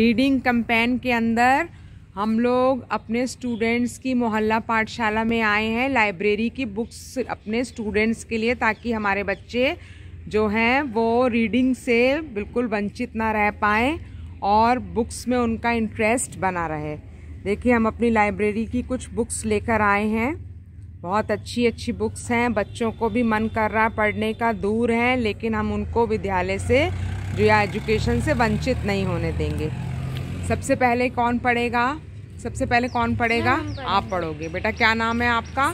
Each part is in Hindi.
रीडिंग कंपेन के अंदर हम लोग अपने स्टूडेंट्स की मोहल्ला पाठशाला में आए हैं लाइब्रेरी की बुक्स अपने स्टूडेंट्स के लिए ताकि हमारे बच्चे जो हैं वो रीडिंग से बिल्कुल वंचित ना रह पाएँ और बुक्स में उनका इंटरेस्ट बना रहे देखिए हम अपनी लाइब्रेरी की कुछ बुक्स लेकर आए हैं बहुत अच्छी अच्छी बुक्स हैं बच्चों को भी मन कर रहा है पढ़ने का दूर है लेकिन हम उनको विद्यालय से जो या एजुकेशन से वंचित नहीं होने देंगे सबसे पहले कौन पढ़ेगा सबसे पहले कौन पढ़ेगा आप पढ़ोगे बेटा क्या नाम है आपका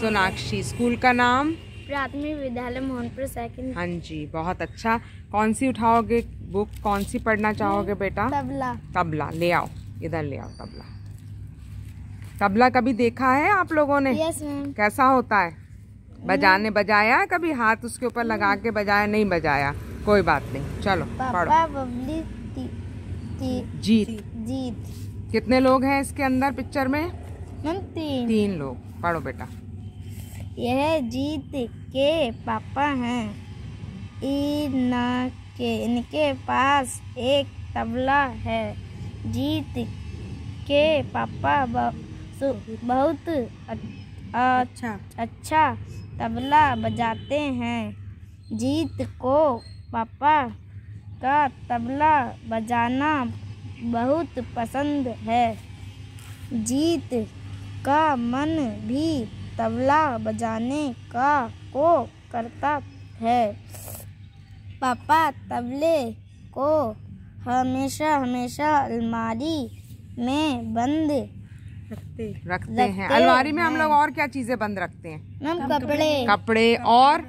सोनाक्षी स्कूल का नाम प्राथमिक विद्यालय मोहनपुर सेकंड हाँ जी बहुत अच्छा कौन सी उठाओगे बुक कौन सी पढ़ना चाहोगे बेटा तबला तबला ले आओ इधर ले आओ तबला तबला कभी देखा है आप लोगों ने यस कैसा होता है बजाने बजाया कभी हाथ उसके ऊपर लगा के बजाया नहीं बजाया कोई बात नहीं चलो पढ़ो जीत जीत कितने लोग हैं इसके अंदर पिक्चर में मैम तीन तीन लोग पढ़ो बेटा यह जीत के पापा हैं इना के इनके पास एक तबला है जीत के पापा बहुत अच्छा अच्छा तबला बजाते हैं जीत को पापा का तबला बजाना बहुत पसंद है जीत का मन भी तबला बजाने का को करता है पापा तबले को हमेशा हमेशा अलमारी में बंद रखते रखते, रखते हैं अलमारी में हम लोग और क्या चीजें बंद रखते हैं मैम कपड़े कपड़े और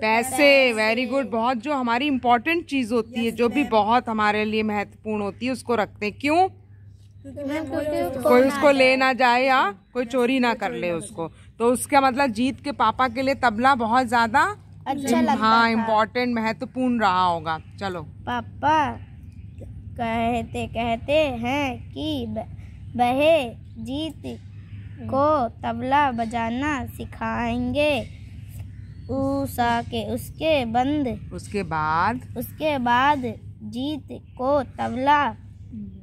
पैसे वेरी गुड बहुत जो हमारी इम्पोर्टेंट चीज होती है जो भी बहुत हमारे लिए महत्वपूर्ण होती है उसको रखते हैं क्यों कोई उसको ले ना जाए या कोई चोरी ना कर ले उसको तो उसका मतलब जीत के पापा के लिए तबला बहुत ज्यादा अच्छा लगता हाँ इम्पोर्टेंट महत्वपूर्ण रहा होगा चलो पापा कहते कहते हैं कि बहे जीत को तबला बजाना सिखाएंगे उषा के उसके बंद उसके बाद उसके बाद जीत को तबला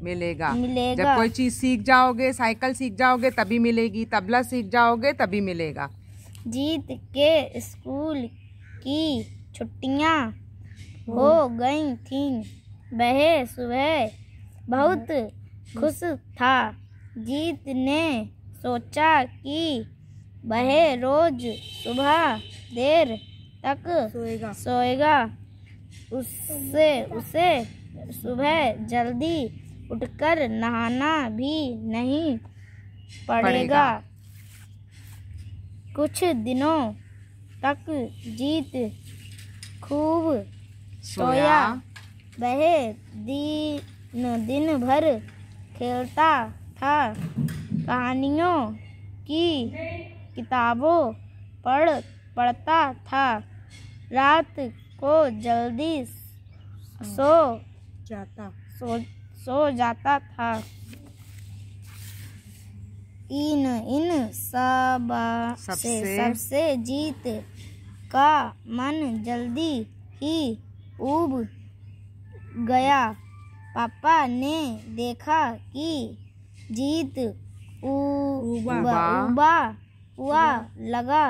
मिलेगा मिलेगा जब कोई चीज सीख जाओगे साइकिल सीख जाओगे तभी मिलेगी तबला सीख जाओगे तभी मिलेगा जीत के स्कूल की छुट्टियां हो हम्म। गई थी वह सुबह बहुत हम्म। खुश था जीत ने सोचा कि वह रोज सुबह देर तक सोएगा सोएगा उससे उसे सुबह जल्दी उठकर नहाना भी नहीं पड़ेगा कुछ दिनों तक जीत खूब सोया वह दिन दिन भर खेलता था कहानियों की किताबों पढ़ पड़ता था रात को जल्दी सो जाता सो सो जाता था इन इन सब सबसे सबसे जीत का मन जल्दी ही उब गया पापा ने देखा कि जीत उबा, उबा, उबा हुआ लगा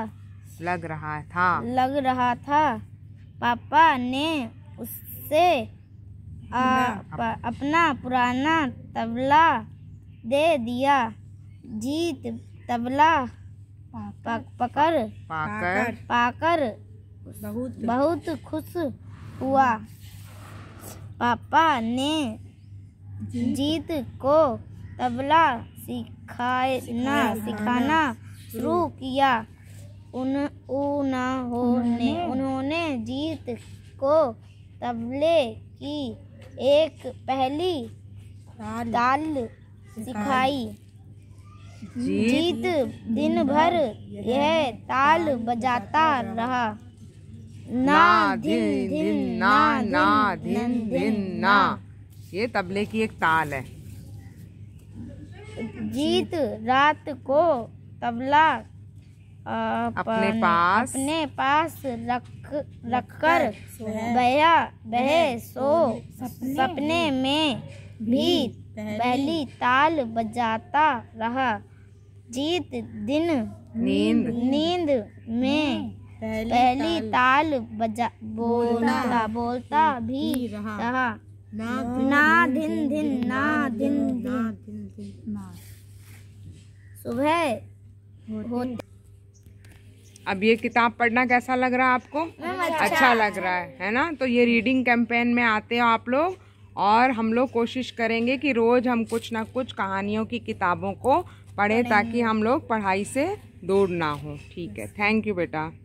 लग रहा था लग रहा था पापा ने उससे आ, अपना पुराना तबला दे दिया जीत तबला पकड़ पाकर पाकर बहुत बहुत खुश हुआ पापा ने जीत को तबला सिखाना सिखाना शुरू किया उन ना होने उन्होंने जीत को तबले की एक पहली ताल सिखाई जीत दिन भर यह ताल बजाता रहा ना दिन दिन ना ना दिन दिन ना ये तबले की एक ताल है जीत रात को तबला अपने पास अपने पास रख रखकर बया बह सो सपने, सपने में भी पहली ताल बजाता रहा जीत दिन नींद नींद में हाँ, पहली ताल बजा बोलता बोलता भी रहा ना दिन दिन ना दिन दिन सुबह होता अब ये किताब पढ़ना कैसा लग रहा है आपको अच्छा, अच्छा लग रहा है है ना तो ये रीडिंग कैंपेन में आते हो आप लोग और हम लोग कोशिश करेंगे कि रोज़ हम कुछ ना कुछ कहानियों की किताबों को पढ़ें ताकि हम लोग पढ़ाई से दूर ना हो ठीक है थैंक यू बेटा